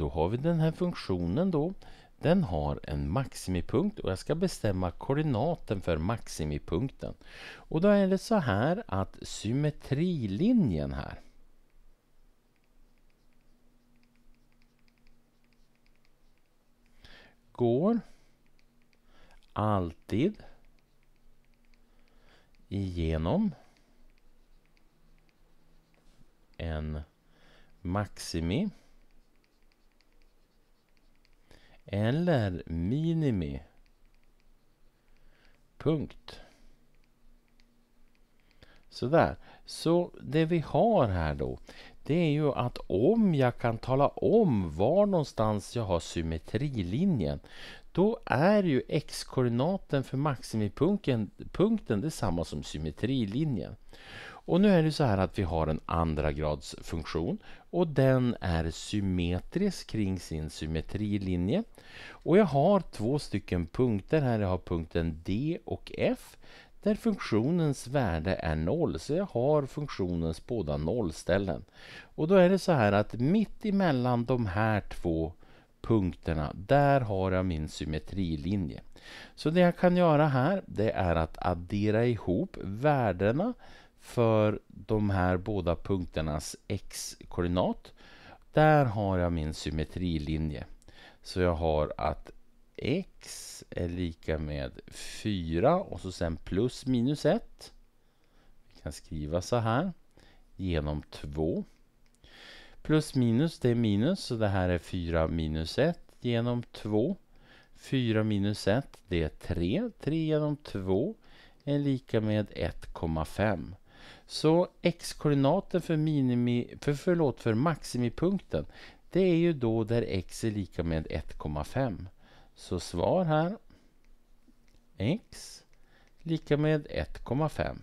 Då har vi den här funktionen då. Den har en maximipunkt och jag ska bestämma koordinaten för maximipunkten. Och då är det så här att symmetrilinjen här går alltid igenom en maximi eller minimi. Punkt. Sådär. Så det vi har här då, det är ju att om jag kan tala om var någonstans jag har symmetrilinjen, då är ju x-koordinaten för maximipunkten punkten detsamma som symmetrilinjen. Och nu är det så här att vi har en andragradsfunktion och den är symmetrisk kring sin symmetrilinje. Och jag har två stycken punkter här. Jag har punkten D och F där funktionens värde är noll. Så jag har funktionens båda nollställen. Och då är det så här att mitt emellan de här två punkterna, där har jag min symmetrilinje. Så det jag kan göra här, det är att addera ihop värdena för de här båda punkternas x-koordinat. Där har jag min symmetrilinje. Så jag har att x är lika med 4 och så sen plus minus 1. Vi kan skriva så här genom 2. Plus minus det är minus så det här är 4 minus 1 genom 2. 4 minus 1 det är 3. 3 genom 2 är lika med 1,5. Så x-koordinaten för, minimi, för, förlåt, för maximipunkten det är ju då där x är lika med 1,5. Så svar här x lika med 1,5.